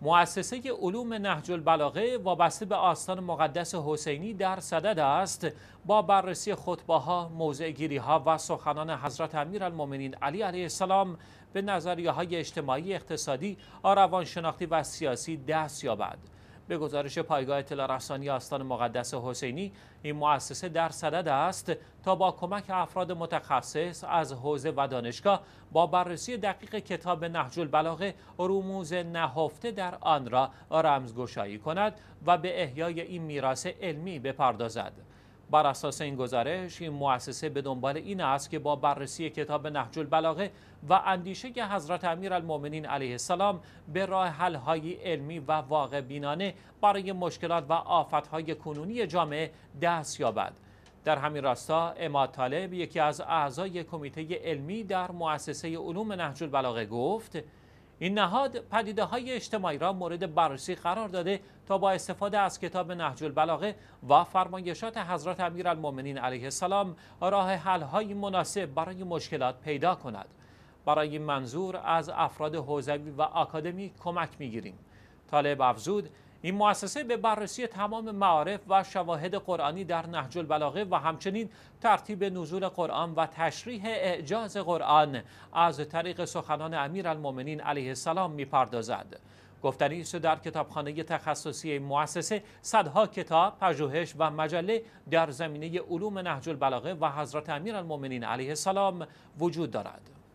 مؤسسه علوم نهج البلاغه وابسته به آستان مقدس حسینی در صدد است با بررسی خطبه ها، ها و سخنان حضرت امیرالمؤمنین علی علیه السلام به نظریه های اجتماعی، اقتصادی، روانشناختی و سیاسی دست یابد. به گزارش پایگاه اطلاع رسانی آستان مقدس حسینی این مؤسسه در صدد است تا با کمک افراد متخصص از حوزه و دانشگاه با بررسی دقیق کتاب نهج البلاغه رموز نهفته در آن را رمزگشایی کند و به احیای این میراث علمی بپردازد بر اساس این گزارش این مؤسسه به دنبال این است که با بررسی کتاب نهج البلاغه و اندیشه که حضرت امیرالمؤمنین علیه السلام به راه حل‌های علمی و واقع بینانه برای مشکلات و آفت‌های کنونی جامعه دست یابد در همین راستا اماد طالب یکی از اعضای کمیته علمی در مؤسسه علوم نهج البلاغه گفت این نهاد پدیده های اجتماعی را مورد بررسی قرار داده تا با استفاده از کتاب نهج البلاغه و فرمایشات حضرت امیرالمؤمنین علیه السلام راه حل های مناسب برای مشکلات پیدا کند برای منظور از افراد حوزوی و آکادمی کمک میگیریم طالب افزود این مؤسسه به بررسی تمام معارف و شواهد قرآنی در نهج البلاغه و همچنین ترتیب نزول قرآن و تشریح اعجاز قرآن از طریق سخنان امیرالمؤمنین علیه السلام میپردازد گفتنی است در کتابخانه تخصصی مؤسسه صدها کتاب، پژوهش و مجله در زمینه علوم نهج البلاغه و حضرت امیرالمؤمنین علیه السلام وجود دارد.